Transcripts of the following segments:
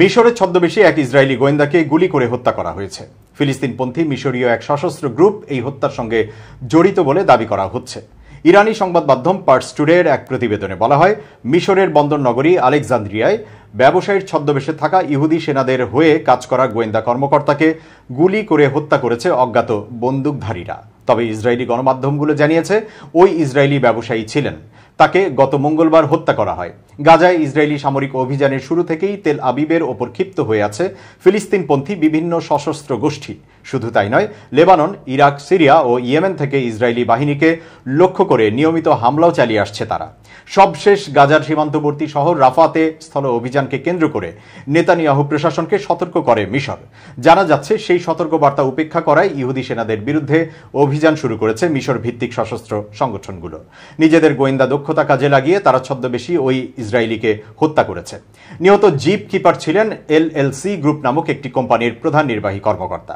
মিশরের ছদ্মবেশে এক ইসরায়েলি গোয়েন্দাকে গুলি করে হত্যা করা হয়েছে ফিলিস্তিনপন্থী মিশরীয় এক সশস্ত্র গ্রুপ এই হত্যার সঙ্গে জড়িত বলে দাবি করা হচ্ছে ইরানি সংবাদ মাধ্যম পার্স টুডের এক প্রতিবেদনে বলা হয় মিশরের বন্দর নগরী আলেকজান্দ্রিয়ায় ব্যবসায়ীর ছদ্মবেশে থাকা ইহুদি সেনাদের হয়ে কাজ করা গোয়েন্দা কর্মকর্তাকে গুলি করে হত্যা করেছে অজ্ঞাত বন্দুকধারীরা তবে ইসরায়েলি গণমাধ্যমগুলো জানিয়েছে ওই ইসরায়েলি ব্যবসায়ী ছিলেন তাকে গত মঙ্গলবার হত্যা করা হয় গাজায় ইসরায়েলি সামরিক অভিযানের শুরু থেকেই তেল আবিবের ওপর ক্ষিপ্ত হয়ে আছে ফিলিস্তিনপন্থী বিভিন্ন সশস্ত্র গোষ্ঠী শুধু তাই নয় লেবানন ইরাক সিরিয়া ও ইয়েমেন থেকে ইসরায়েলি বাহিনীকে লক্ষ্য করে নিয়মিত হামলাও চালিয়ে আসছে তারা সবশেষ গাজার সীমান্তবর্তী শহর রাফাতে স্থল অভিযানকে কেন্দ্র করে নেতানিয়াহু প্রশাসনকে সতর্ক করে মিশর জানা যাচ্ছে সেই সতর্কবার্তা উপেক্ষা করায় ইহুদি সেনাদের বিরুদ্ধে অভিযান শুরু করেছে মিশর ভিত্তিক সশস্ত্র সংগঠনগুলো নিজেদের গোয়েন্দা দক্ষতা কাজে লাগিয়ে তারা ছদ্মবেশি ওই ইসরায়েলিকে হত্যা করেছে নিহত জিপ কিপার ছিলেন এলএলসি গ্রুপ নামক একটি কোম্পানির প্রধান নির্বাহী কর্মকর্তা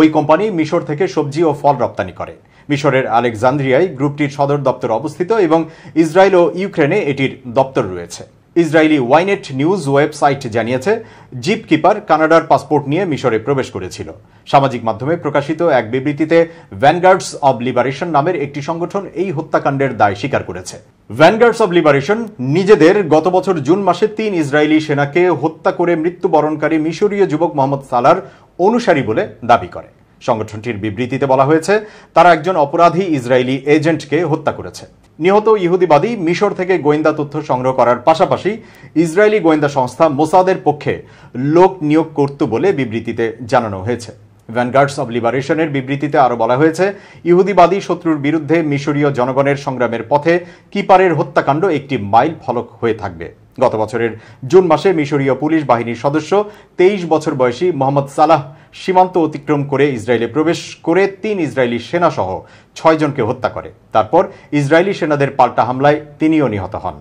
ওই কোম্পানি মিশর থেকে সবজি ও ফল রপ্তানি করে মিশরের আলেকজান্দ্রিয়ায় গ্রুপটির সদর দপ্তর অবস্থিত এবং ইসরায়েল ও ইউক্রেনে এটির দপ্তর রয়েছে ইসরায়েলি ওয়াইনেট নিউজ ওয়েবসাইট জানিয়েছে জিপ কিপার কানাডার পাসপোর্ট নিয়ে মিশরে প্রবেশ করেছিল সামাজিক মাধ্যমে প্রকাশিত এক বিবৃতিতে ভ্যানগার্ডস অব লিবারেশন নামের একটি সংগঠন এই হত্যাকাণ্ডের দায় স্বীকার করেছে ভ্যানগার্ডস অব লিবারেশন নিজেদের গত বছর জুন মাসে তিন ইসরায়েলি সেনাকে হত্যা করে মৃত্যুবরণকারী মিশরীয় যুবক মোহাম্মদ সালার অনুসারী বলে দাবি করে সংগঠনটির বিবৃতিতে বলা হয়েছে তারা একজন অপরাধী ইসরায়েলি এজেন্টকে হত্যা করেছে নিহত ইহুদিবাদী মিশর থেকে গোয়েন্দা তথ্য সংগ্রহ করার পাশাপাশি ইসরায়েলি গোয়েন্দা সংস্থা মোসাদের পক্ষে লোক নিয়োগ করত বলে বিবৃতিতে জানানো হয়েছে ভ্যানগার্ডস অব লিবারেশনের বিবৃতিতে আরও বলা হয়েছে ইহুদিবাদী শত্রুর বিরুদ্ধে মিশরীয় জনগণের সংগ্রামের পথে কিপারের হত্যাকাণ্ড একটি মাইল ফলক হয়ে থাকবে গত বছরের জুন মাসে মিশরীয় পুলিশ বাহিনীর সদস্য তেইশ বছর বয়সী মোহাম্মদ সালাহ সীমান্ত অতিক্রম করে ইসরায়েলে প্রবেশ করে তিন ইসরায়েলি সেনাসহ ছয়জনকে হত্যা করে তারপর ইসরায়েলি সেনাদের পাল্টা হামলায় তিনিও নিহত হন